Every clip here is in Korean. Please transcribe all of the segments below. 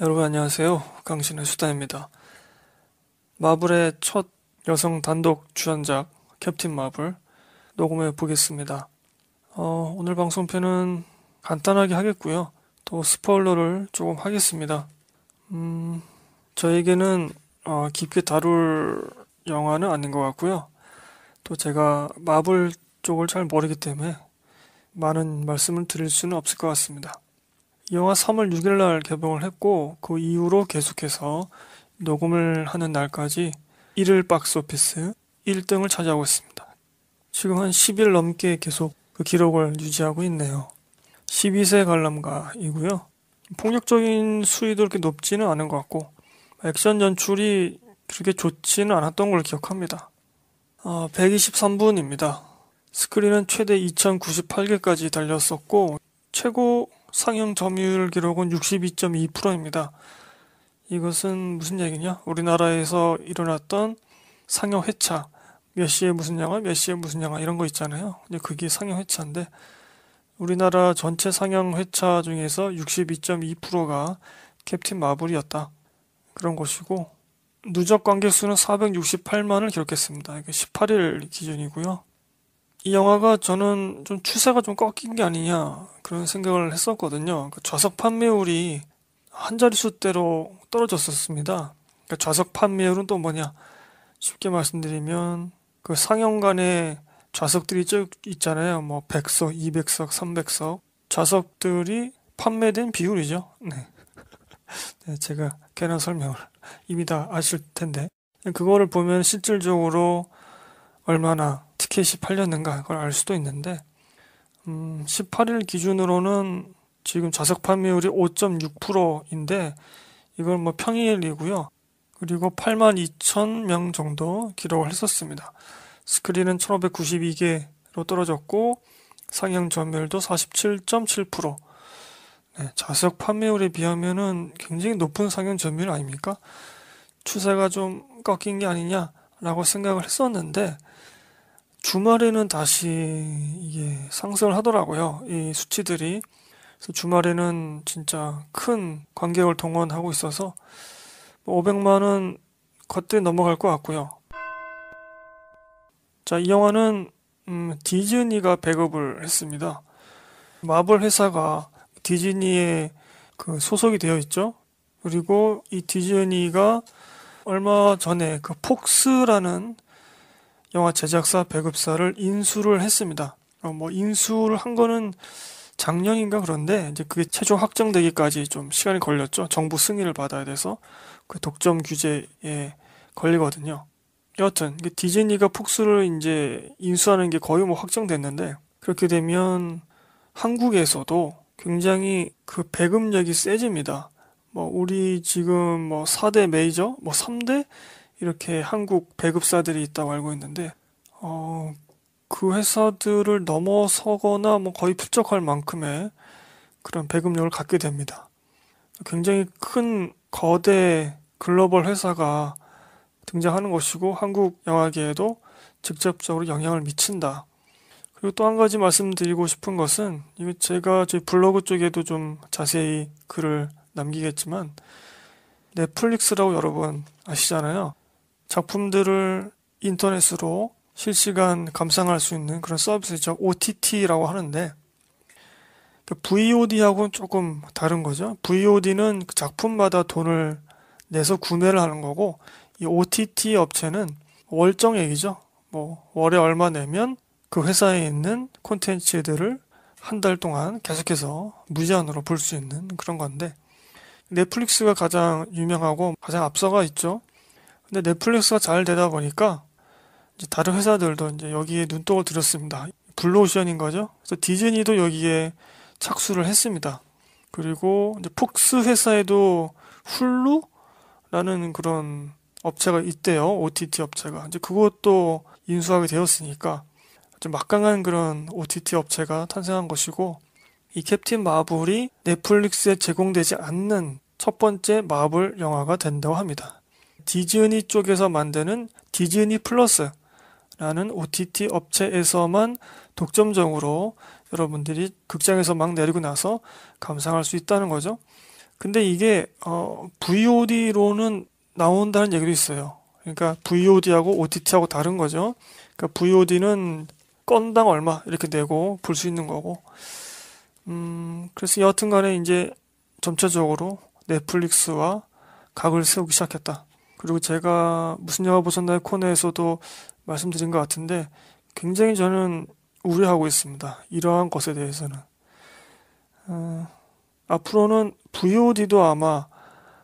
여러분 안녕하세요. 강신의 수다입니다. 마블의 첫 여성 단독 주연작 캡틴 마블 녹음해 보겠습니다. 어, 오늘 방송편은 간단하게 하겠고요. 또 스포일러를 조금 하겠습니다. 음, 저에게는 어, 깊게 다룰 영화는 아닌 것 같고요. 또 제가 마블 쪽을 잘 모르기 때문에 많은 말씀을 드릴 수는 없을 것 같습니다. 영화 3월 6일날 개봉을 했고 그 이후로 계속해서 녹음을 하는 날까지 1일 박스오피스 1등을 차지하고 있습니다. 지금 한 10일 넘게 계속 그 기록을 유지하고 있네요. 12세 관람가이고요. 폭력적인 수위도 그렇게 높지는 않은 것 같고 액션 연출이 그렇게 좋지는 않았던 걸 기억합니다. 아, 123분입니다. 스크린은 최대 2098개까지 달렸었고 최고 상향 점유율 기록은 62.2%입니다. 이것은 무슨 얘기냐? 우리나라에서 일어났던 상영 회차, 몇 시에 무슨 영화, 몇 시에 무슨 영화 이런 거 있잖아요. 근데 그게 상영 회차인데 우리나라 전체 상영 회차 중에서 62.2%가 캡틴 마블이었다. 그런 것이고 누적 관객 수는 468만을 기록했습니다. 이게 18일 기준이고요. 이 영화가 저는 좀 추세가 좀 꺾인 게 아니냐 그런 생각을 했었거든요. 그러니까 좌석 판매율이 한 자릿수대로 떨어졌었습니다. 그러니까 좌석 판매율은 또 뭐냐? 쉽게 말씀드리면 그 상영관에 좌석들이 쭉 있잖아요. 뭐 100석, 200석, 300석 좌석들이 판매된 비율이죠. 네. 네 제가 개한 설명을 이미 다 아실 텐데 그거를 보면 실질적으로 얼마나 티켓이 팔렸는가 그걸 알 수도 있는데 음, 18일 기준으로는 지금 좌석 판매율이 5.6%인데 이건 뭐 평일이고요. 그리고 8만 2천 명 정도 기록을 했었습니다. 스크린은 1,592개로 떨어졌고 상향 점멸도 47.7%. 네, 좌석 판매율에 비하면 굉장히 높은 상향 점멸 아닙니까? 추세가 좀 꺾인 게 아니냐? 라고 생각을 했었는데 주말에는 다시 이게 상승을 하더라고요. 이 수치들이. 그래서 주말에는 진짜 큰 관객을 동원하고 있어서 500만원 겉에 넘어갈 것 같고요. 자, 이 영화는 음, 디즈니가 배급을 했습니다. 마블 회사가 디즈니에 그 소속이 되어 있죠. 그리고 이 디즈니가 얼마 전에 그 폭스라는 영화 제작사 배급사를 인수를 했습니다. 어, 뭐 인수를 한 거는 작년인가 그런데 이제 그게 최종 확정되기까지 좀 시간이 걸렸죠. 정부 승인을 받아야 돼서 그 독점 규제에 걸리거든요. 여하튼 디즈니가 폭스를 이제 인수하는 게 거의 뭐 확정됐는데 그렇게 되면 한국에서도 굉장히 그 배급력이 세집니다. 뭐 우리 지금 뭐 4대 메이저, 뭐 3대 이렇게 한국 배급사들이 있다고 알고 있는데 어, 그 회사들을 넘어서거나 뭐 거의 풀쩍할 만큼의 그런 배급력을 갖게 됩니다. 굉장히 큰 거대 글로벌 회사가 등장하는 것이고 한국 영화계에도 직접적으로 영향을 미친다. 그리고 또 한 가지 말씀드리고 싶은 것은 이거 제가 저 블로그 쪽에도 좀 자세히 글을 남기겠지만 넷플릭스라고 여러분 아시잖아요. 작품들을 인터넷으로 실시간 감상할 수 있는 그런 서비스죠. OTT라고 하는데 그 VOD하고는 조금 다른 거죠. VOD는 그 작품마다 돈을 내서 구매를 하는 거고 이 OTT 업체는 월정액이죠. 뭐 월에 얼마 내면 그 회사에 있는 콘텐츠들을 한 달 동안 계속해서 무제한으로 볼 수 있는 그런 건데 넷플릭스가 가장 유명하고 가장 앞서가 있죠. 근데 넷플릭스가 잘 되다 보니까 다른 회사들도 이제 여기에 눈독을 들였습니다. 블루오션인 거죠. 그래서 디즈니도 여기에 착수를 했습니다. 그리고 이제 폭스 회사에도 훌루라는 그런 업체가 있대요. OTT 업체가. 이제 그것도 인수하게 되었으니까 좀 막강한 그런 OTT 업체가 탄생한 것이고 이 캡틴 마블이 넷플릭스에 제공되지 않는 첫 번째 마블 영화가 된다고 합니다. 디즈니 쪽에서 만드는 디즈니 플러스라는 OTT 업체에서만 독점적으로 여러분들이 극장에서 막 내리고 나서 감상할 수 있다는 거죠. 근데 이게 어, VOD로는 나온다는 얘기도 있어요. 그러니까 VOD하고 OTT하고 다른 거죠. 그러니까 VOD는 건당 얼마 이렇게 내고 볼 수 있는 거고 음, 그래서 여하튼간에 이제 점차적으로 넷플릭스와 각을 세우기 시작했다. 그리고 제가 무슨 영화 보셨나요 코너에서도 말씀드린 것 같은데 굉장히 저는 우려하고 있습니다. 이러한 것에 대해서는 어, 앞으로는 VOD도 아마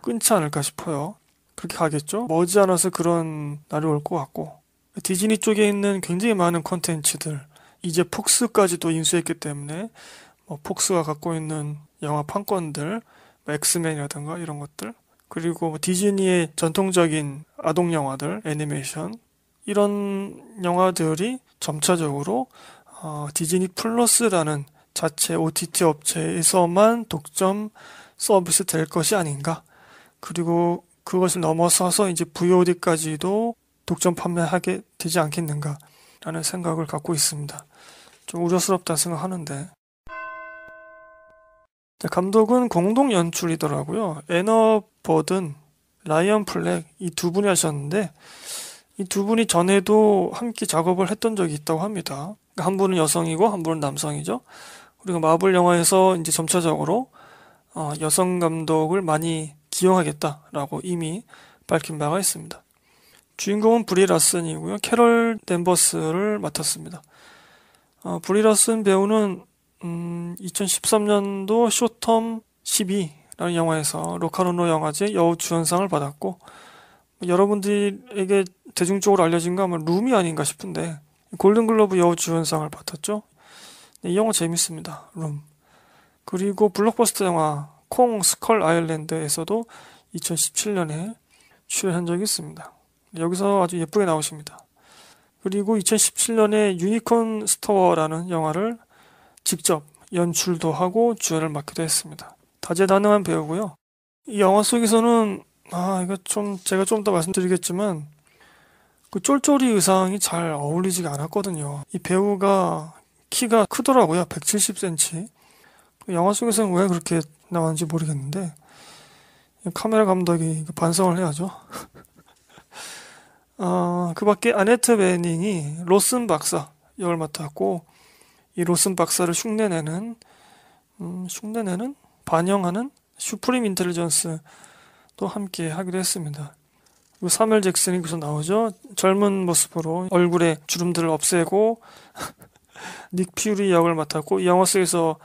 끊지 않을까 싶어요. 그렇게 가겠죠. 머지않아서 그런 날이 올 것 같고 디즈니 쪽에 있는 굉장히 많은 컨텐츠들 이제 폭스까지도 인수했기 때문에 뭐 폭스가 갖고 있는 영화 판권들, 뭐 엑스맨이라든가 이런 것들, 그리고 뭐 디즈니의 전통적인 아동 영화들, 애니메이션 이런 영화들이 점차적으로 어, 디즈니 플러스라는 자체 OTT 업체에서만 독점 서비스 될 것이 아닌가. 그리고 그것을 넘어서서 이제 VOD까지도 독점 판매하게 되지 않겠는가라는 생각을 갖고 있습니다. 좀 우려스럽다 생각하는데 감독은 공동 연출이더라고요. 에너 버든, 라이언 플렉 이 두 분이 하셨는데 이 두 분이 전에도 함께 작업을 했던 적이 있다고 합니다. 그러니까 한 분은 여성이고 한 분은 남성이죠. 그리고 마블 영화에서 이제 점차적으로 어, 여성 감독을 많이 기용하겠다라고 이미 밝힌 바가 있습니다. 주인공은 브리 라슨이고요. 캐럴 댄버스를 맡았습니다. 어, 브리 라슨 배우는 음, 2013년도 쇼텀 12라는 영화에서 로카노노 영화제 여우 주연상을 받았고 뭐 여러분들에게 대중적으로 알려진 거 아마 룸이 아닌가 싶은데 골든글러브 여우 주연상을 받았죠. 네, 이 영화 재밌습니다. 룸. 그리고 블록버스터 영화 콩 스컬 아일랜드에서도 2017년에 출연한 적이 있습니다. 네, 여기서 아주 예쁘게 나오십니다. 그리고 2017년에 유니콘 스토어라는 영화를 직접 연출도 하고 주연을 맡기도 했습니다. 다재다능한 배우고요. 이 영화 속에서는 아 이거 좀 제가 좀 더 말씀드리겠지만 그 쫄쫄이 의상이 잘 어울리지가 않았거든요. 이 배우가 키가 크더라고요. 170cm. 그 영화 속에서는 왜 그렇게 나왔는지 모르겠는데 카메라 감독이 반성을 해야죠. 아, 그 밖에 아네트 베닝이 로슨 박사 역을 맡았고 이 로슨 박사를 흉내내는 음, 흉내내는 반영하는 슈프림 인텔리전스도 함께 하기도 했습니다. 그리 사멜 잭슨이 여기서 나오죠. 젊은 모습으로 얼굴에 주름들을 없애고 닉 퓨리 역을 맡았고 이 영화 속에서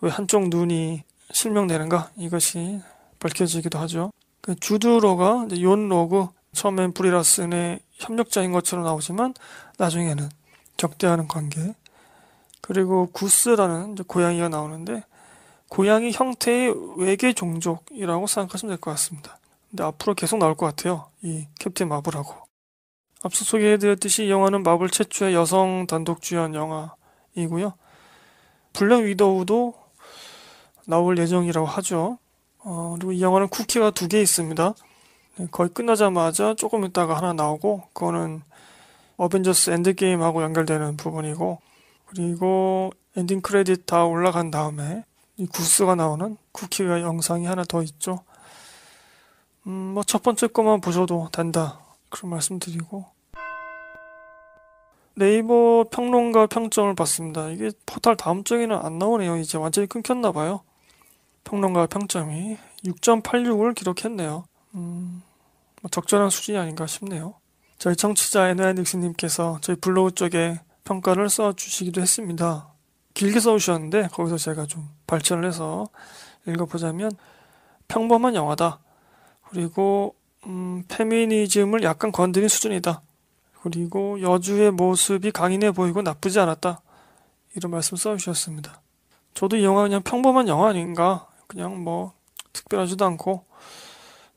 왜 한쪽 눈이 실명되는가 이것이 밝혀지기도 하죠. 그 주드로가 욘 로그 처음엔 브리라슨의 협력자인 것처럼 나오지만 나중에는 적대하는 관계 그리고 구스라는 고양이가 나오는데 고양이 형태의 외계 종족이라고 생각하시면 될 것 같습니다. 근데 앞으로 계속 나올 것 같아요. 이 캡틴 마블하고. 앞서 소개해드렸듯이 이 영화는 마블 최초의 여성 단독 주연 영화이고요. 블랙 위더우도 나올 예정이라고 하죠. 어, 그리고 이 영화는 쿠키가 두 개 있습니다. 네, 거의 끝나자마자 조금 있다가 하나 나오고 그거는 어벤져스 엔드게임하고 연결되는 부분이고 그리고 엔딩 크레딧 다 올라간 다음에 이 구스가 나오는 쿠키웨 영상이 하나 더 있죠. 음, 뭐첫 번째 것만 보셔도 된다. 그런 말씀드리고 네이버 평론가 평점을 봤습니다. 이게 포탈 다음 쪽에는안 나오네요. 이제 완전히 끊겼나 봐요. 평론가 평점이 6.86을 기록했네요. 음, 뭐 적절한 수준이 아닌가 싶네요. 저희 청취자 NY닉스님께서 저희 블로그 쪽에 평가를 써주시기도 했습니다. 길게 써주셨는데 거기서 제가 좀발전을 해서 읽어보자면 평범한 영화다. 그리고 음, 페미니즘을 약간 건드린 수준이다. 그리고 여주의 모습이 강인해 보이고 나쁘지 않았다. 이런 말씀 써주셨습니다. 저도 이 영화 그냥 평범한 영화 아닌가. 그냥 뭐 특별하지도 않고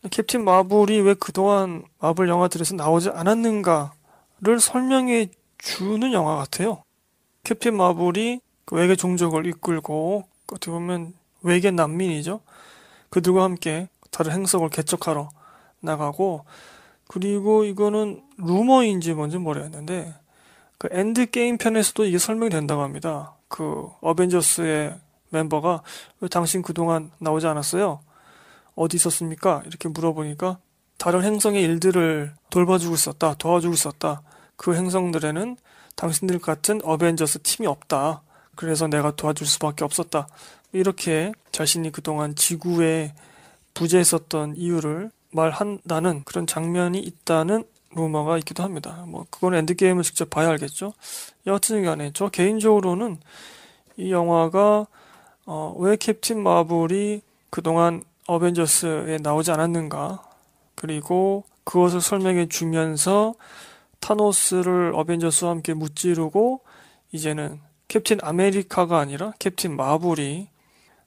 캡틴 마블이 왜 그동안 마블 영화들에서 나오지 않았는가를 설명해 주는 영화 같아요. 캡틴 마블이 그 외계 종족을 이끌고 어떻게 보면 외계 난민이죠. 그들과 함께 다른 행성을 개척하러 나가고 그리고 이거는 루머인지 뭔지 모르겠는데 그 엔드 게임 편에서도 이게 설명이 된다고 합니다. 그 어벤져스의 멤버가 왜 당신 그동안 나오지 않았어요? 어디 있었습니까? 이렇게 물어보니까 다른 행성의 일들을 돌봐주고 있었다, 도와주고 있었다. 그 행성들에는 당신들 같은 어벤져스 팀이 없다. 그래서 내가 도와줄 수밖에 없었다. 이렇게 자신이 그동안 지구에 부재했었던 이유를 말한다는 그런 장면이 있다는 루머가 있기도 합니다. 뭐 그건 엔드게임을 직접 봐야 알겠죠. 여하튼 간에 저 개인적으로는 이 영화가 어, 왜 캡틴 마블이 그동안 어벤져스에 나오지 않았는가 그리고 그것을 설명해 주면서 타노스를 어벤져스와 함께 무찌르고 이제는 캡틴 아메리카가 아니라 캡틴 마블이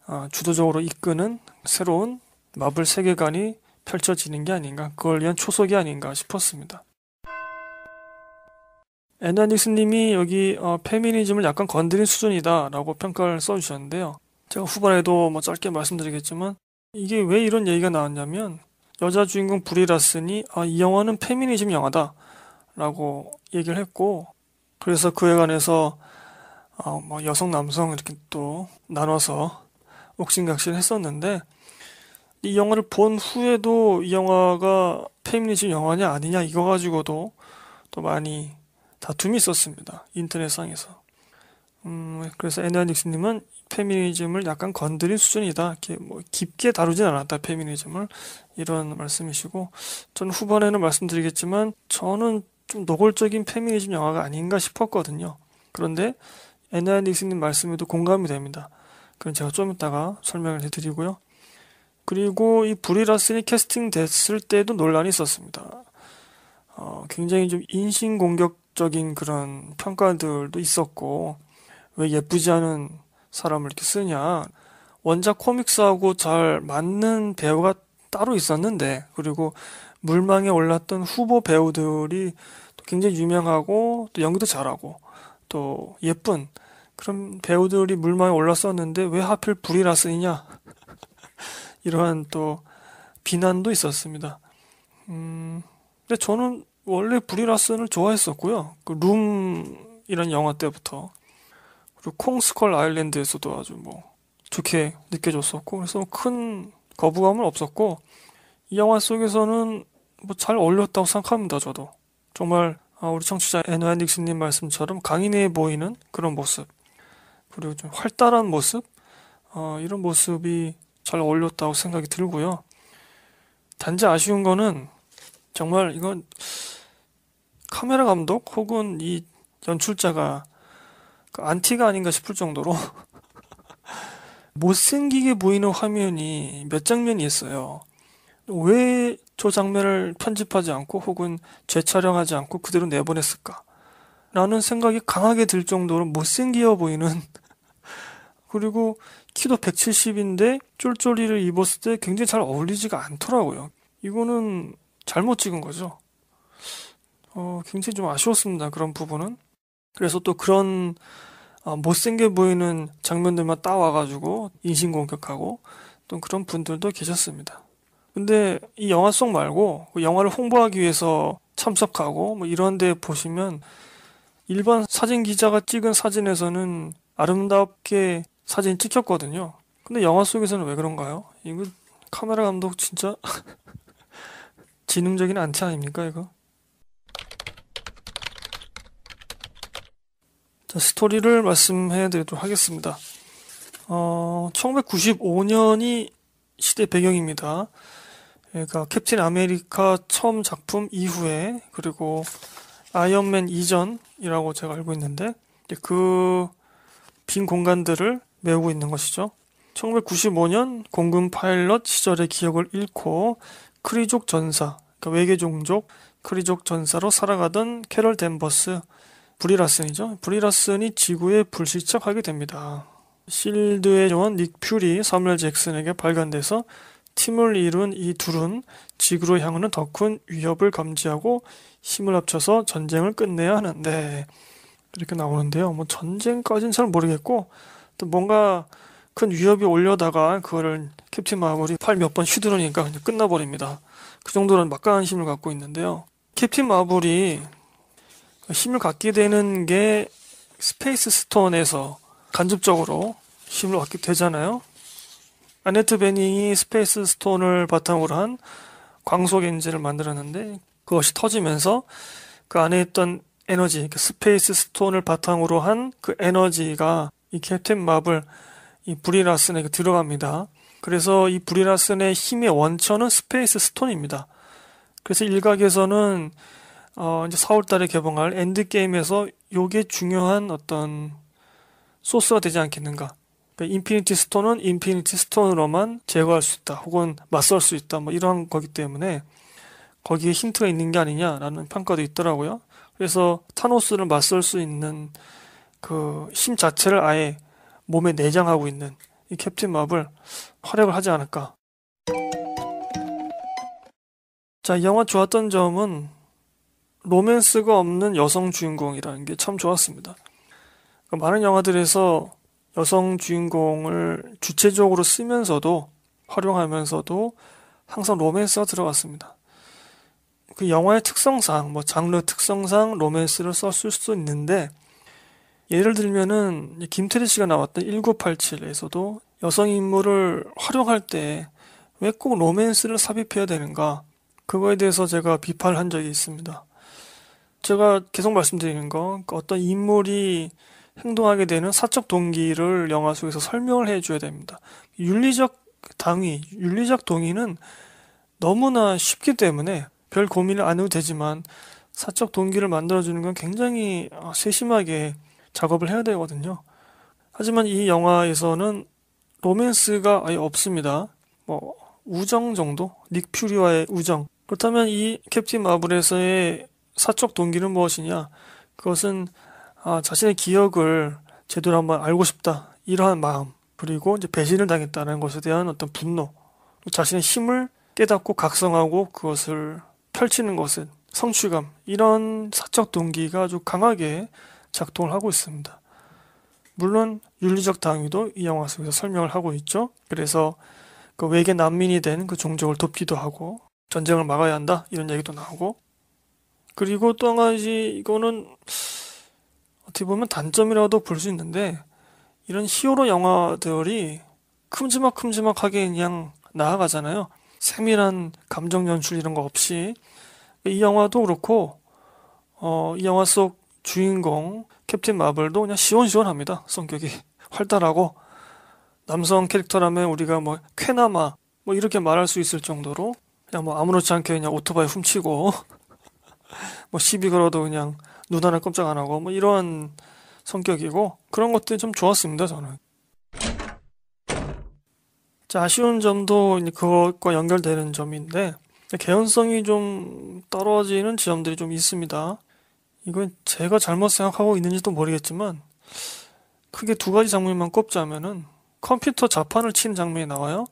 어, 주도적으로 이끄는 새로운 마블 세계관이 펼쳐지는 게 아닌가 그걸 위한 초석이 아닌가 싶었습니다. 앤나닉스님이 여기 어, 페미니즘을 약간 건드린 수준이다라고 평가를 써주셨는데요. 제가 후반에도 뭐 짧게 말씀드리겠지만 이게 왜 이런 얘기가 나왔냐면 여자 주인공 브리라슨이 아, 이 영화는 페미니즘 영화다. 라고 얘기를 했고, 그래서 그에 관해서 어, 뭐 여성, 남성 이렇게 또 나눠서 옥신각신 했었는데, 이 영화를 본 후에도 이 영화가 페미니즘 영화냐 아니냐 이거 가지고도 또 많이 다툼이 있었습니다. 인터넷상에서. 음, 그래서 에나 닉스님은 페미니즘을 약간 건드린 수준이다. 이렇게 뭐 깊게 다루진 않았다. 페미니즘을 이런 말씀이시고 저는 후반에는 말씀드리겠지만 저는 좀 노골적인 페미니즘 영화가 아닌가 싶었거든요. 그런데 애나 닉스님 말씀에도 공감이 됩니다. 그럼 제가 좀 이따가 설명을 해드리고요. 그리고 이 브리라슨이 캐스팅 됐을 때도 논란이 있었습니다. 어, 굉장히 좀 인신공격적인 그런 평가들도 있었고, 왜 예쁘지 않은 사람을 이렇게 쓰냐. 원작 코믹스하고 잘 맞는 배우가 따로 있었는데, 그리고 물망에 올랐던 후보 배우들이 굉장히 유명하고 또 연기도 잘하고 또 예쁜 그런 배우들이 물망에 올랐었는데 왜 하필 브리라슨이냐 이러한 또 비난도 있었습니다. 음, 근데 저는 원래 브리라슨을 좋아했었고요. 그 룸이란 영화 때부터 그리고 콩스컬 아일랜드에서도 아주 뭐 좋게 느껴졌었고 그래서 큰 거부감은 없었고 이 영화 속에서는 뭐잘 어울렸다고 생각합니다, 저도. 정말 아, 우리 청취자 에누앤 닉스님 말씀처럼 강인해 보이는 그런 모습, 그리고 좀 활달한 모습, 어, 이런 모습이 잘 어울렸다고 생각이 들고요. 단지 아쉬운 거는 정말 이건 카메라 감독 혹은 이 연출자가 그 안티가 아닌가 싶을 정도로 못생기게 보이는 화면이 몇 장면이 있어요. 왜저 장면을 편집하지 않고 혹은 재촬영하지 않고 그대로 내보냈을까? 라는 생각이 강하게 들 정도로 못생겨 보이는 그리고 키도 170인데 쫄쫄이를 입었을 때 굉장히 잘 어울리지가 않더라고요. 이거는 잘못 찍은 거죠. 어, 굉장히 좀 아쉬웠습니다. 그런 부분은. 그래서 또 그런 어, 못생겨 보이는 장면들만 따와가지고 인신공격하고 또 그런 분들도 계셨습니다. 근데 이 영화 속 말고 그 영화를 홍보하기 위해서 참석하고 뭐 이런 데 보시면 일반 사진 기자가 찍은 사진에서는 아름답게 사진 찍혔거든요. 근데 영화 속에서는 왜 그런가요? 이거 카메라 감독 진짜 지능적인 안티 아닙니까 이거? 자 스토리를 말씀해드리도록 하겠습니다. 어, 1995년이 시대 배경입니다. 그러니까 캡틴 아메리카 처음 작품 이후에 그리고 아이언맨 이전이라고 제가 알고 있는데 그 빈 공간들을 메우고 있는 것이죠. 1995년 공군 파일럿 시절의 기억을 잃고 크리족 전사, 그러니까 외계 종족 크리족 전사로 살아가던 캐럴 댄버스 브리라슨이죠. 브리라슨이 지구에 불시착하게 됩니다. 실드의 요원 닉 퓨리 사무엘 잭슨에게 발견돼서 팀을 이룬 이 둘은 지구로 향하는 더 큰 위협을 감지하고 힘을 합쳐서 전쟁을 끝내야 하는데 이렇게 나오는데요. 뭐 전쟁까지는 잘 모르겠고 또 뭔가 큰 위협이 올려다가 그거를 캡틴 마블이 팔 몇 번 휘두르니까 그냥 끝나버립니다. 그 정도는 막강한 힘을 갖고 있는데요. 캡틴 마블이 힘을 갖게 되는 게 스페이스 스톤에서 간접적으로 힘을 얻게 되잖아요. 아네트 베닝이 스페이스 스톤을 바탕으로 한 광속 엔진을 만들었는데 그것이 터지면서 그 안에 있던 에너지, 그 스페이스 스톤을 바탕으로 한 그 에너지가 이 캡틴 마블 이 브리라슨에 그 들어갑니다. 그래서 이 브리라슨의 힘의 원천은 스페이스 스톤입니다. 그래서 일각에서는 어 이제 4월달에 개봉할 엔드 게임에서 요게 중요한 어떤 소스가 되지 않겠는가 그러니까 인피니티 스톤은 인피니티 스톤으로만 제거할 수 있다. 혹은 맞설 수 있다. 뭐 이러한 거기 때문에 거기에 힌트가 있는 게 아니냐라는 평가도 있더라고요. 그래서 타노스를 맞설 수 있는 그 힘 자체를 아예 몸에 내장하고 있는 이 캡틴 마블 활약을 하지 않을까. 자, 이 영화 좋았던 점은 로맨스가 없는 여성 주인공이라는 게 참 좋았습니다. 그러니까 많은 영화들에서 여성 주인공을 주체적으로 쓰면서도 활용하면서도 항상 로맨스가 들어갔습니다. 그 영화의 특성상, 뭐 장르 특성상 로맨스를 썼을 수도 있는데 예를 들면은 김태리 씨가 나왔던 1987에서도 여성 인물을 활용할 때 왜 꼭 로맨스를 삽입해야 되는가 그거에 대해서 제가 비판을 한 적이 있습니다. 제가 계속 말씀드리는 건 그 어떤 인물이 행동하게 되는 사적 동기를 영화 속에서 설명을 해줘야 됩니다. 윤리적 당위, 윤리적 동의는 너무나 쉽기 때문에 별 고민을 안 해도 되지만 사적 동기를 만들어주는 건 굉장히 어, 세심하게 작업을 해야 되거든요. 하지만 이 영화에서는 로맨스가 아예 없습니다. 뭐 우정 정도? 닉 퓨리와의 우정. 그렇다면 이 캡틴 마블에서의 사적 동기는 무엇이냐? 그것은 아, 자신의 기억을 제대로 한번 알고 싶다. 이러한 마음. 그리고 이제 배신을 당했다는 것에 대한 어떤 분노. 자신의 힘을 깨닫고 각성하고 그것을 펼치는 것은 성취감. 이런 사적 동기가 아주 강하게 작동을 하고 있습니다. 물론 윤리적 당위도 이 영화 속에서 설명을 하고 있죠. 그래서 그 외계 난민이 된 그 종족을 돕기도 하고 전쟁을 막아야 한다 이런 얘기도 나오고 그리고 또 한 가지 이거는 어떻게 보면 단점이라도 볼 수 있는데 이런 히어로 영화들이 큼지막큼지막하게 그냥 나아가잖아요. 세밀한 감정 연출 이런 거 없이 이 영화도 그렇고 어, 이 영화 속 주인공 캡틴 마블도 그냥 시원시원합니다. 성격이 활달하고 남성 캐릭터라면 우리가 뭐 쾌나마 뭐 이렇게 말할 수 있을 정도로 그냥 뭐 아무렇지 않게 그냥 오토바이 훔치고 뭐 시비 걸어도 그냥 눈 하나 꼼짝안 하고 뭐 이런 성격이고 그런 것들이 좀 좋았습니다 저는. 자, 아쉬운 점도 그것과 연결되는 점인데 개연성이 좀 떨어지는 지점들이 좀 있습니다. 이건 제가 잘못 생각하고 있는지도 모르겠지만 크게 두 가지 장면만 꼽자면은 컴퓨터 자판을 치는 장면이 나와요.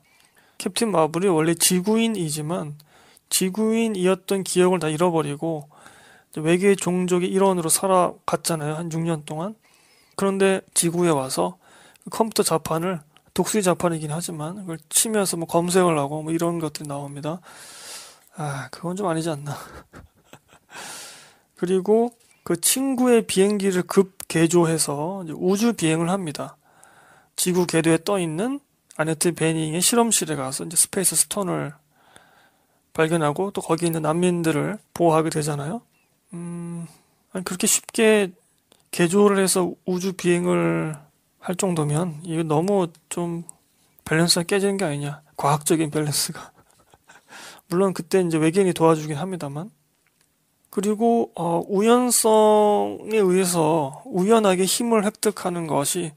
캡틴 마블이 원래 지구인이지만 지구인이었던 기억을 다 잃어버리고 외계 종족의 일원으로 살아갔잖아요. 한 6년 동안. 그런데 지구에 와서 컴퓨터 자판을 독수리 자판이긴 하지만 그걸 치면서 뭐 검색을 하고 뭐 이런 것들이 나옵니다. 아, 그건 좀 아니지 않나. 그리고 그 친구의 비행기를 급 개조해서 우주 비행을 합니다. 지구 궤도에 떠 있는 아네트 베닝의 실험실에 가서 이제 스페이스 스톤을 발견하고 또 거기 있는 난민들을 보호하게 되잖아요. 음, 그렇게 쉽게 개조를 해서 우주 비행을 할 정도면 이거 너무 좀 밸런스가 깨지는 게 아니냐. 과학적인 밸런스가. 물론 그때 이제 외계인이 도와주긴 합니다만. 그리고 어, 우연성에 의해서 우연하게 힘을 획득하는 것이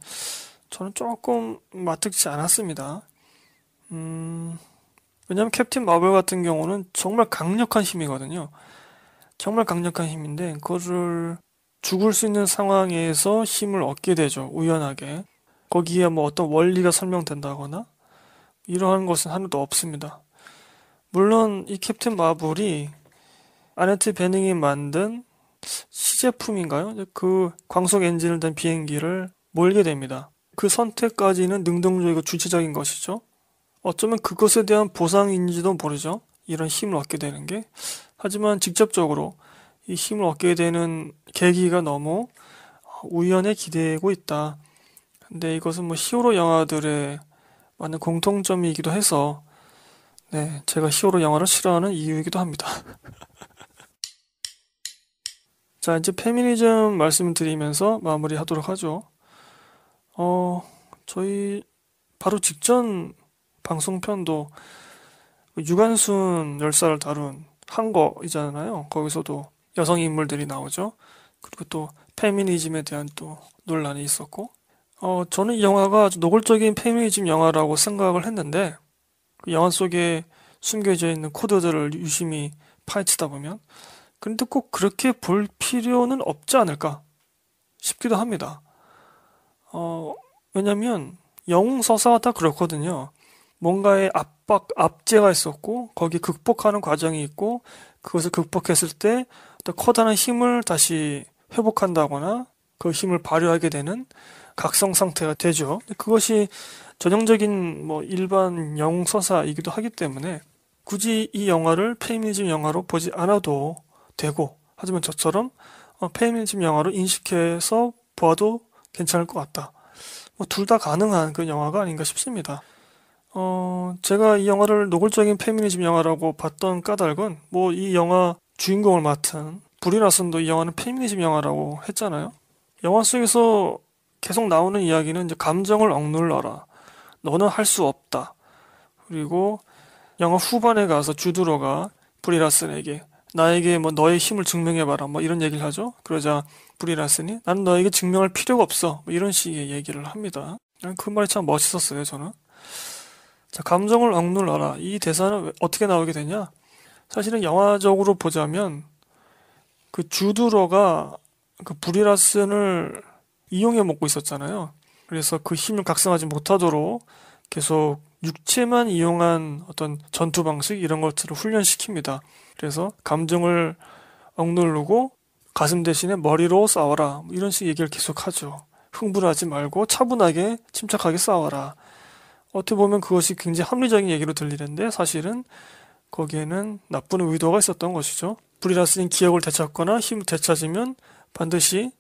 저는 조금 마뜩지 않았습니다. 음, 왜냐하면 캡틴 마블 같은 경우는 정말 강력한 힘이거든요. 정말 강력한 힘인데 그거를 죽을 수 있는 상황에서 힘을 얻게 되죠. 우연하게. 거기에 뭐 어떤 원리가 설명된다거나 이러한 것은 하나도 없습니다. 물론 이 캡틴 마블이 아네트 베닝이 만든 시제품인가요? 그 광속 엔진을 단 비행기를 몰게 됩니다. 그 선택까지는 능동적이고 주체적인 것이죠. 어쩌면 그것에 대한 보상인지도 모르죠. 이런 힘을 얻게 되는 게 하지만 직접적으로 이 힘을 얻게 되는 계기가 너무 우연에 기대고 있다. 근데 이것은 뭐 히어로 영화들의 많은 공통점이기도 해서 네, 제가 히어로 영화를 싫어하는 이유이기도 합니다. 자, 이제 페미니즘 말씀 드리면서 마무리하도록 하죠. 어, 저희 바로 직전 방송편도 유관순 열사를 다룬 한 거이잖아요. 거기서도 여성 인물들이 나오죠. 그리고 또 페미니즘에 대한 또 논란이 있었고, 어, 저는 이 영화가 노골적인 페미니즘 영화라고 생각을 했는데, 그 영화 속에 숨겨져 있는 코드들을 유심히 파헤치다 보면, 근데 꼭 그렇게 볼 필요는 없지 않을까 싶기도 합니다. 어, 왜냐면 영웅 서사가 다 그렇거든요. 뭔가의 압박, 압제가 있었고 거기에 극복하는 과정이 있고 그것을 극복했을 때 또 커다란 힘을 다시 회복한다거나 그 힘을 발휘하게 되는 각성 상태가 되죠. 그것이 전형적인 뭐 일반 영웅 서사이기도 하기 때문에 굳이 이 영화를 페미니즘 영화로 보지 않아도 되고 하지만 저처럼 어, 페미니즘 영화로 인식해서 보아도 괜찮을 것 같다. 뭐 둘 다 가능한 그런 영화가 아닌가 싶습니다. 어, 제가 이 영화를 노골적인 페미니즘 영화라고 봤던 까닭은 뭐 이 영화 주인공을 맡은 브리라슨도 이 영화는 페미니즘 영화라고 했잖아요. 영화 속에서 계속 나오는 이야기는 이제 감정을 억눌러라. 너는 할 수 없다. 그리고 영화 후반에 가서 주드로가 브리라슨에게 나에게 뭐 너의 힘을 증명해봐라 뭐 이런 얘기를 하죠. 그러자 브리라슨이 나는 너에게 증명할 필요가 없어 뭐 이런 식의 얘기를 합니다. 그 말이 참 멋있었어요 저는. 자, 감정을 억눌러라. 이 대사는 어떻게 나오게 되냐? 사실은 영화적으로 보자면 그주드로가그 그 브리라슨을 이용해 먹고 있었잖아요. 그래서 그 힘을 각성하지 못하도록 계속 육체만 이용한 어떤 전투 방식 이런 것들을 훈련시킵니다. 그래서 감정을 억누르고 가슴 대신에 머리로 싸워라 뭐 이런 식의 얘기를 계속하죠. 흥분하지 말고 차분하게 침착하게 싸워라. 어떻게 보면 그것이 굉장히 합리적인 얘기로 들리는데 사실은 거기에는 나쁜 의도가 있었던 것이죠. 브리라스는 기억을 되찾거나 힘을 되찾으면 반드시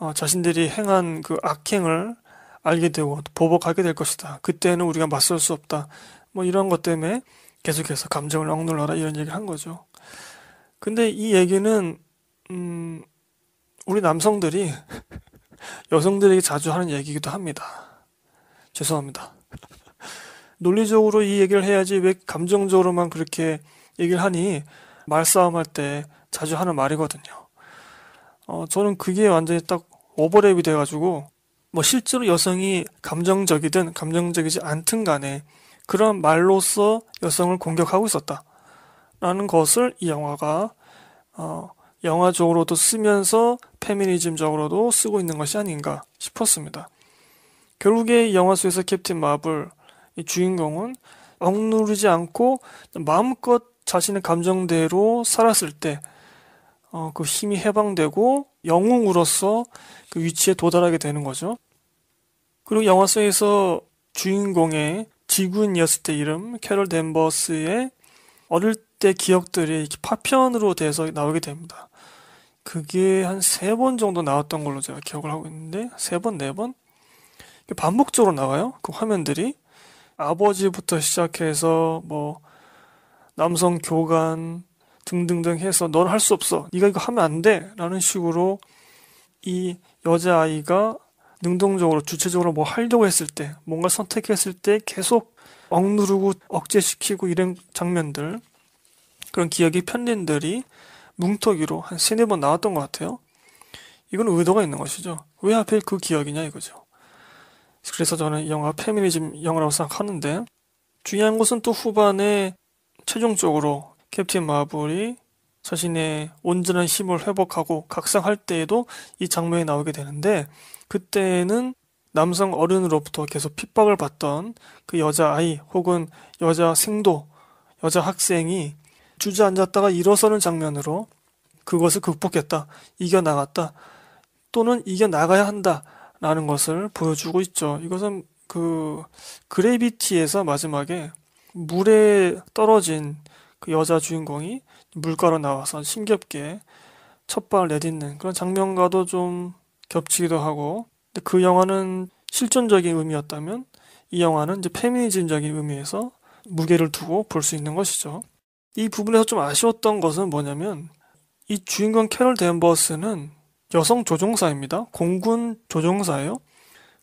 어, 자신들이 행한 그 악행을 알게 되고 보복하게 될 것이다. 그때는 우리가 맞설 수 없다. 뭐 이런 것 때문에 계속해서 감정을 억눌러라 이런 얘기를 한 거죠. 근데 이 얘기는 음 우리 남성들이 여성들에게 자주 하는 얘기이기도 합니다. 죄송합니다. 논리적으로 이 얘기를 해야지 왜 감정적으로만 그렇게 얘기를 하니 말싸움할 때 자주 하는 말이거든요. 어, 저는 그게 완전히 딱 오버랩이 돼가지고 뭐 실제로 여성이 감정적이든 감정적이지 않든 간에 그런 말로써 여성을 공격하고 있었다. 라는 것을 이 영화가 어, 영화적으로도 쓰면서 페미니즘적으로도 쓰고 있는 것이 아닌가 싶었습니다. 결국에 영화 속에서 캡틴 마블 주인공은 억누르지 않고 마음껏 자신의 감정대로 살았을 때, 어, 그 힘이 해방되고 영웅으로서 그 위치에 도달하게 되는 거죠. 그리고 영화 속에서 주인공의 지군인이었을때 이름 캐럴 댄버스의 어릴 때 기억들이 이렇게 파편으로 돼서 나오게 됩니다. 그게 한 세 번 정도 나왔던 걸로 제가 기억을 하고 있는데 세 번, 네 번? 반복적으로 나와요. 그 화면들이. 아버지부터 시작해서 뭐 남성 교관 등등등 해서 넌 할 수 없어. 네가 이거 하면 안 돼. 라는 식으로 이 여자아이가 능동적으로 주체적으로 뭐 하려고 했을 때 뭔가 선택했을 때 계속 억누르고 억제시키고 이런 장면들 그런 기억이 편린들이 뭉터기로 한 세네 번 나왔던 것 같아요. 이건 의도가 있는 것이죠. 왜 하필 그 기억이냐 이거죠. 그래서 저는 이 영화 페미니즘 영화라고 생각하는데 중요한 것은 또 후반에 최종적으로 캡틴 마블이 자신의 온전한 힘을 회복하고 각성할 때에도 이 장면이 나오게 되는데 그때는 남성 어른으로부터 계속 핍박을 받던 그 여자 아이 혹은 여자 생도 여자 학생이 주저앉았다가 일어서는 장면으로 그것을 극복했다 이겨나갔다 또는 이겨나가야 한다 라는 것을 보여주고 있죠. 이것은 그 그레비티에서 마지막에 물에 떨어진 그 여자 주인공이 물가로 나와서 신겹게 첫발 내딛는 그런 장면과도 좀 겹치기도 하고 근데 그 영화는 실존적인 의미였다면 이 영화는 이제 페미니즘적인 의미에서 무게를 두고 볼 수 있는 것이죠. 이 부분에서 좀 아쉬웠던 것은 뭐냐면 이 주인공 캐롤 댄버스는 여성 조종사입니다. 공군 조종사예요.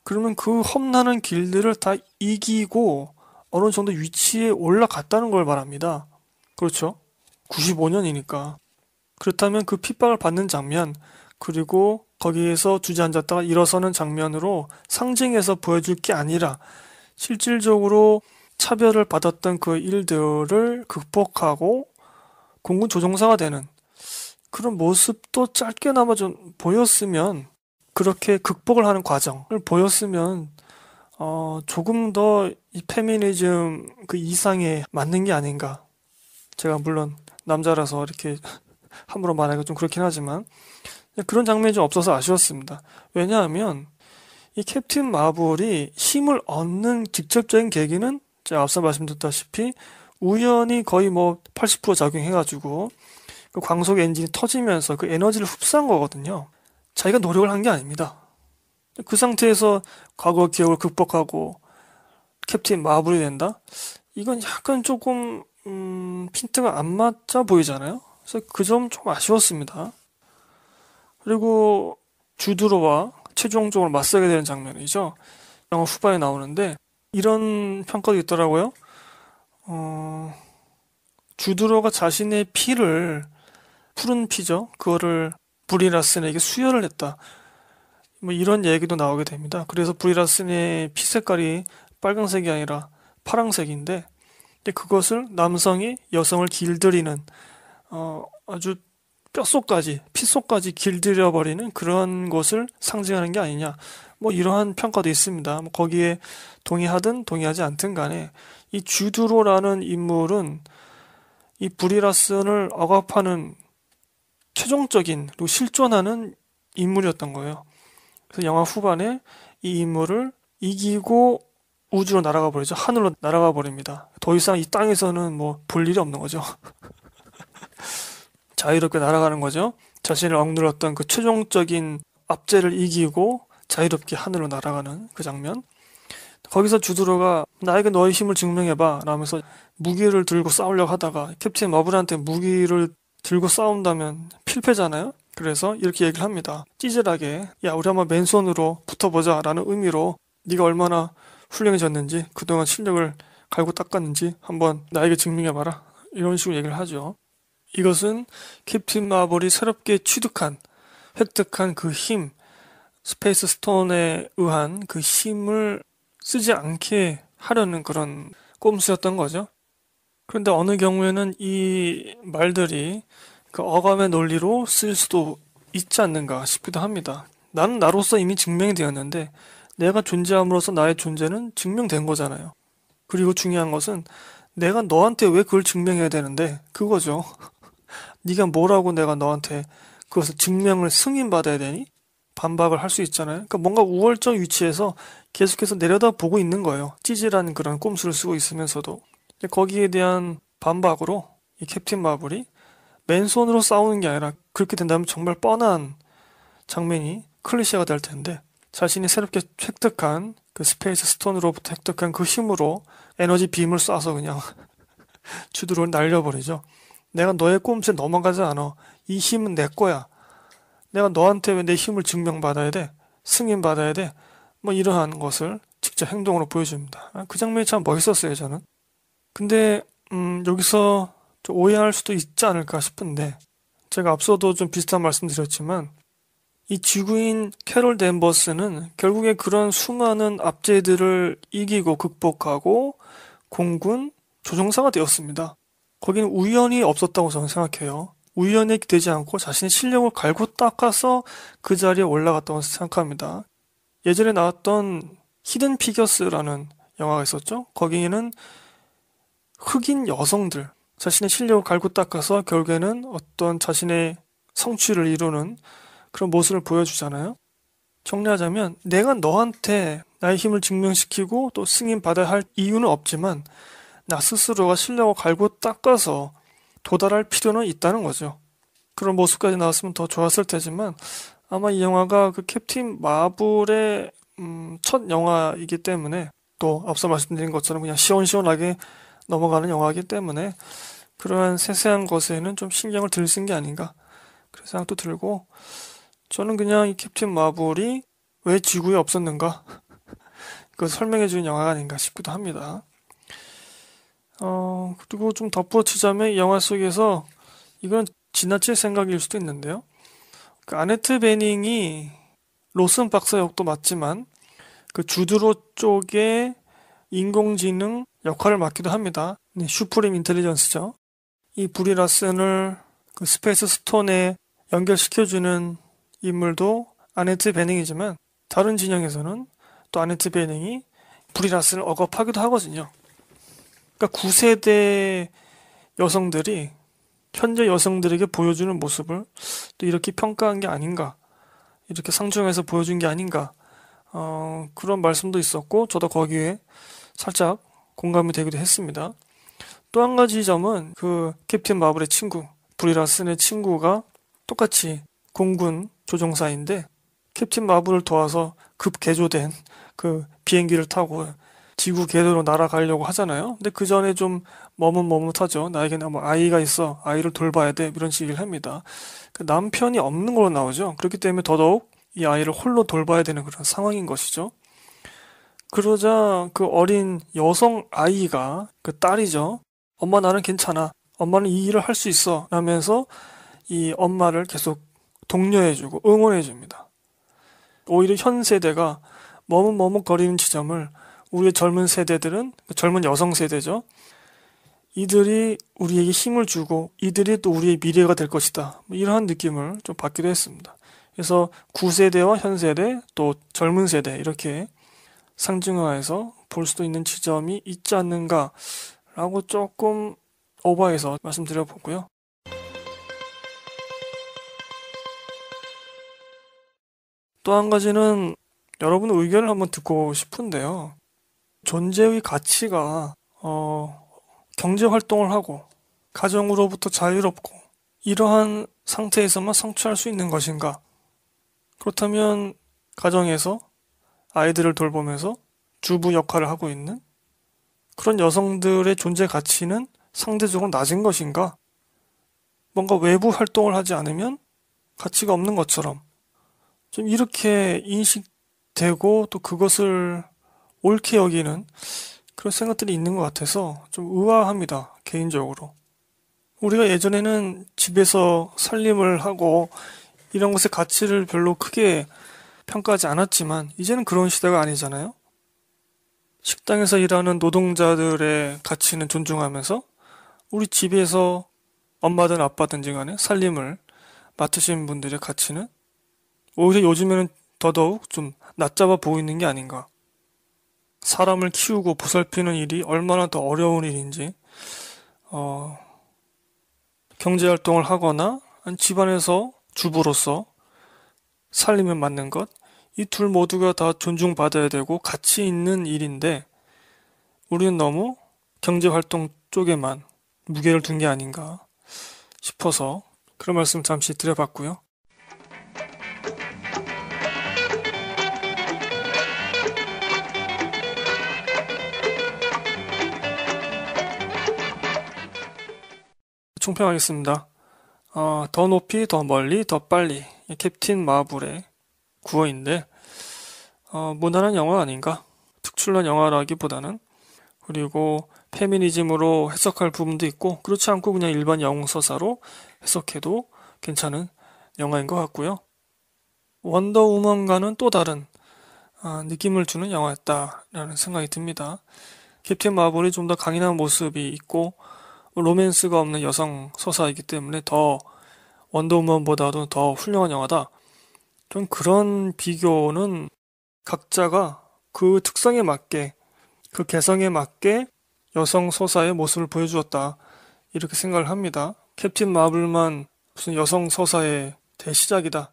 그러면 그 험난한 길들을 다 이기고 어느 정도 위치에 올라갔다는 걸 말합니다. 그렇죠? 95년이니까. 그렇다면 그 핍박을 받는 장면, 그리고 거기에서 주저앉았다가 일어서는 장면으로 상징해서 보여줄 게 아니라 실질적으로 차별을 받았던 그 일들을 극복하고 공군 조종사가 되는 그런 모습도 짧게나마 좀 보였으면 그렇게 극복을 하는 과정을 보였으면 어, 조금 더 이 페미니즘 그 이상에 맞는 게 아닌가. 제가 물론 남자라서 이렇게 함부로 말하기가 좀 그렇긴 하지만 그런 장면이 좀 없어서 아쉬웠습니다. 왜냐하면 이 캡틴 마블이 힘을 얻는 직접적인 계기는 제가 앞서 말씀드렸다시피 우연히 거의 뭐 80% 작용해가지고 그 광속 엔진이 터지면서 그 에너지를 흡수한 거거든요. 자기가 노력을 한 게 아닙니다. 그 상태에서 과거 기억을 극복하고 캡틴 마블이 된다? 이건 약간 조금 음, 핀트가 안 맞아 보이잖아요. 그래서 그 점 좀 아쉬웠습니다. 그리고 주드로와 최종적으로 맞서게 되는 장면이죠. 영화 후반에 나오는데 이런 평가도 있더라고요. 어, 주드로가 자신의 피를 푸른 피죠. 그거를 브리라슨에게 수혈을 했다. 뭐 이런 얘기도 나오게 됩니다. 그래서 브리라슨의피 색깔이 빨간색이 아니라 파랑색인데 그것을 남성이 여성을 길들이는 어, 아주 뼛속까지 피속까지 길들여 버리는 그런 것을 상징하는 게 아니냐. 뭐 이러한 평가도 있습니다. 뭐 거기에 동의하든 동의하지 않든 간에 이 주드로라는 인물은 이 브리라슨을 억압하는 최종적인 그리고 실존하는 인물이었던 거예요. 그래서 영화 후반에 이 인물을 이기고 우주로 날아가 버리죠. 하늘로 날아가 버립니다. 더 이상 이 땅에서는 뭐 볼 일이 없는 거죠. 자유롭게 날아가는 거죠. 자신을 억눌렀던 그 최종적인 압제를 이기고 자유롭게 하늘로 날아가는 그 장면. 거기서 주드로가 나에게 너의 힘을 증명해봐 라면서 무기를 들고 싸우려고 하다가 캡틴 머블한테 무기를 들고 싸운다면 필패잖아요. 그래서 이렇게 얘기를 합니다. 찌질하게 야 우리 한번 맨손으로 붙어보자 라는 의미로 네가 얼마나 훌륭해졌는지 그동안 실력을 갈고 닦았는지 한번 나에게 증명해봐라 이런 식으로 얘기를 하죠. 이것은 캡틴 마블이 새롭게 취득한 획득한 그 힘, 스페이스 스톤에 의한 그 힘을 쓰지 않게 하려는 그런 꼼수였던 거죠. 그런데 어느 경우에는 이 말들이 그 어감의 논리로 쓰일 수도 있지 않는가 싶기도 합니다. 나는 나로서 이미 증명이 되었는데 내가 존재함으로써 나의 존재는 증명된 거잖아요. 그리고 중요한 것은 내가 너한테 왜 그걸 증명해야 되는데 그거죠. 네가 뭐라고 내가 너한테 그것을 증명을 승인받아야 되니? 반박을 할 수 있잖아요. 그러니까 뭔가 우월적 위치에서 계속해서 내려다보고 있는 거예요. 찌질한 그런 꼼수를 쓰고 있으면서도. 거기에 대한 반박으로 이 캡틴 마블이 맨손으로 싸우는 게 아니라 그렇게 된다면 정말 뻔한 장면이 클리셰가 될 텐데 자신이 새롭게 획득한 그 스페이스 스톤으로부터 획득한 그 힘으로 에너지 빔을 쏴서 그냥 주드를 날려버리죠. 내가 너의 꼼수에 넘어가지 않아. 이 힘은 내 거야. 내가 너한테 왜 내 힘을 증명받아야 돼? 승인받아야 돼? 뭐 이러한 것을 직접 행동으로 보여줍니다. 그 장면이 참 멋있었어요, 저는. 근데 음, 여기서 좀 오해할 수도 있지 않을까 싶은데 제가 앞서도 좀 비슷한 말씀드렸지만 이 지구인 캐롤 댄버스는 결국에 그런 수많은 압제들을 이기고 극복하고 공군 조종사가 되었습니다. 거기는 우연이 없었다고 저는 생각해요. 우연에 되지 않고 자신의 실력을 갈고 닦아서 그 자리에 올라갔다고 생각합니다. 예전에 나왔던 히든 피겨스라는 영화가 있었죠. 거기에는 흑인 여성들 자신의 실력을 갈고 닦아서 결국에는 어떤 자신의 성취를 이루는 그런 모습을 보여주잖아요. 정리하자면 내가 너한테 나의 힘을 증명시키고 또 승인받아야 할 이유는 없지만 나 스스로가 실력을 갈고 닦아서 도달할 필요는 있다는 거죠. 그런 모습까지 나왔으면 더 좋았을 테지만 아마 이 영화가 그 캡틴 마블의 음, 첫 영화이기 때문에 또 앞서 말씀드린 것처럼 그냥 시원시원하게 넘어가는 영화이기 때문에 그러한 세세한 것에는 좀 신경을 들으신 게 아닌가 그런 생각도 들고 저는 그냥 이 캡틴 마블이 왜 지구에 없었는가 그 설명해 주는 영화가 아닌가 싶기도 합니다. 어, 그리고 좀 덧붙이자면 영화 속에서 이건 지나칠 생각일 수도 있는데요. 그 아네트 베닝이 로슨 박사 역도 맞지만 그 주드로 쪽에 인공지능 역할을 맡기도 합니다. 네, 슈프림 인텔리전스죠. 이 브리라슨을 그 스페이스 스톤에 연결시켜주는 인물도 아네트 베닝이지만 다른 진영에서는 또 아네트 베닝이 브리라슨을 억압하기도 하거든요. 그러니까 9세대 여성들이 현재 여성들에게 보여주는 모습을 또 이렇게 평가한 게 아닌가 이렇게 상중에서 보여준 게 아닌가 어, 그런 말씀도 있었고 저도 거기에 살짝 공감이 되기도 했습니다. 또 한 가지 점은 그 캡틴 마블의 친구, 브리라슨의 친구가 똑같이 공군 조종사인데 캡틴 마블을 도와서 급 개조된 그 비행기를 타고 지구 궤도로 날아가려고 하잖아요. 근데 그 전에 좀 머뭇머뭇하죠. 나에게는 뭐 아이가 있어, 아이를 돌봐야 돼 이런 식을 합니다. 그 남편이 없는 걸로 나오죠. 그렇기 때문에 더더욱 이 아이를 홀로 돌봐야 되는 그런 상황인 것이죠. 그러자 그 어린 여성 아이가 그 딸이죠. 엄마 나는 괜찮아. 엄마는 이 일을 할 수 있어. 라면서 이 엄마를 계속 독려해주고 응원해줍니다. 오히려 현 세대가 머뭇머뭇거리는 지점을 우리의 젊은 세대들은 그 젊은 여성 세대죠. 이들이 우리에게 힘을 주고 이들이 또 우리의 미래가 될 것이다. 뭐 이러한 느낌을 좀 받기도 했습니다. 그래서 구세대와 현세대 또 젊은 세대 이렇게 상징화해서 볼 수도 있는 지점이 있지 않는가라고 조금 오버해서 말씀드려보고요. 또 한 가지는 여러분 의견을 한번 듣고 싶은데요. 존재의 가치가 어, 경제 활동을 하고 가정으로부터 자유롭고 이러한 상태에서만 성취할 수 있는 것인가? 그렇다면 가정에서 아이들을 돌보면서 주부 역할을 하고 있는 그런 여성들의 존재 가치는 상대적으로 낮은 것인가? 뭔가 외부 활동을 하지 않으면 가치가 없는 것처럼 좀 이렇게 인식되고 또 그것을 옳게 여기는 그런 생각들이 있는 것 같아서 좀 의아합니다, 개인적으로. 우리가 예전에는 집에서 살림을 하고 이런 것의 가치를 별로 크게 평가하지 않았지만 이제는 그런 시대가 아니잖아요. 식당에서 일하는 노동자들의 가치는 존중하면서 우리 집에서 엄마든 아빠든지 간에 살림을 맡으신 분들의 가치는 오히려 요즘에는 더더욱 좀 낮잡아 보이는 게 아닌가. 사람을 키우고 보살피는 일이 얼마나 더 어려운 일인지, 어, 경제활동을 하거나 집안에서 주부로서 살림을 맡는 것, 이 둘 모두가 다 존중받아야 되고 가치 있는 일인데 우리는 너무 경제활동 쪽에만 무게를 둔 게 아닌가 싶어서 그런 말씀 잠시 드려봤고요. 총평하겠습니다. 어, 더 높이, 더 멀리, 더 빨리 캡틴 마블의 구호인데 어, 무난한 영화 아닌가? 특출난 영화라기보다는 그리고 페미니즘으로 해석할 부분도 있고 그렇지 않고 그냥 일반 영서사로 웅 해석해도 괜찮은 영화인 것 같고요. 원더우먼과는 또 다른 아, 느낌을 주는 영화였다라는 생각이 듭니다. 캡틴 마블이 좀 더 강인한 모습이 있고 로맨스가 없는 여성 서사이기 때문에 더 원더우먼보다도 더 훌륭한 영화다. 좀 그런 비교는 각자가 그 특성에 맞게 그 개성에 맞게 여성 서사의 모습을 보여주었다. 이렇게 생각을 합니다. 캡틴 마블만 무슨 여성 서사의 대시작이다.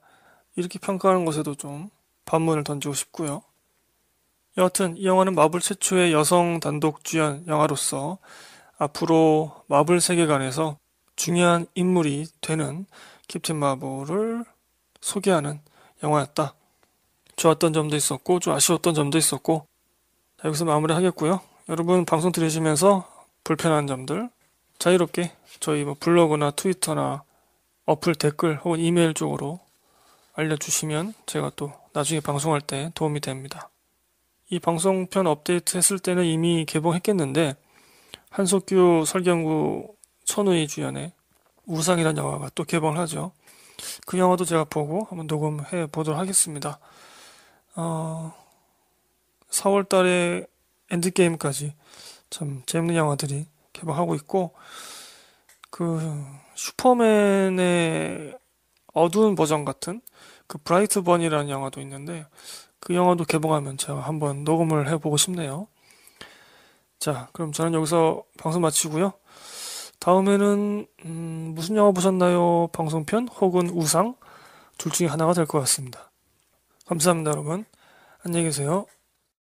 이렇게 평가하는 것에도 좀 반문을 던지고 싶고요. 여하튼 이 영화는 마블 최초의 여성 단독 주연 영화로서 앞으로 마블 세계관에서 중요한 인물이 되는 캡틴 마블을 소개하는 영화였다. 좋았던 점도 있었고 좀 아쉬웠던 점도 있었고 여기서 마무리하겠고요. 여러분 방송 들으시면서 불편한 점들 자유롭게 저희 뭐 블로그나 트위터나 어플 댓글 혹은 이메일 쪽으로 알려주시면 제가 또 나중에 방송할 때 도움이 됩니다. 이 방송편 업데이트 했을 때는 이미 개봉했겠는데 한석규 설경구 천우희 주연의 우상이라는 영화가 또 개봉을 하죠. 그 영화도 제가 보고 한번 녹음해 보도록 하겠습니다. 어, 4월 달에 엔드게임까지 참 재밌는 영화들이 개봉하고 있고, 그, 슈퍼맨의 어두운 버전 같은 그 브라이트 번이라는 영화도 있는데, 그 영화도 개봉하면 제가 한번 녹음을 해보고 싶네요. 자, 그럼 저는 여기서 방송 마치고요. 다음에는 음, 무슨 영화 보셨나요? 방송편 혹은 우상 둘 중에 하나가 될 것 같습니다. 감사합니다, 여러분. 안녕히 계세요.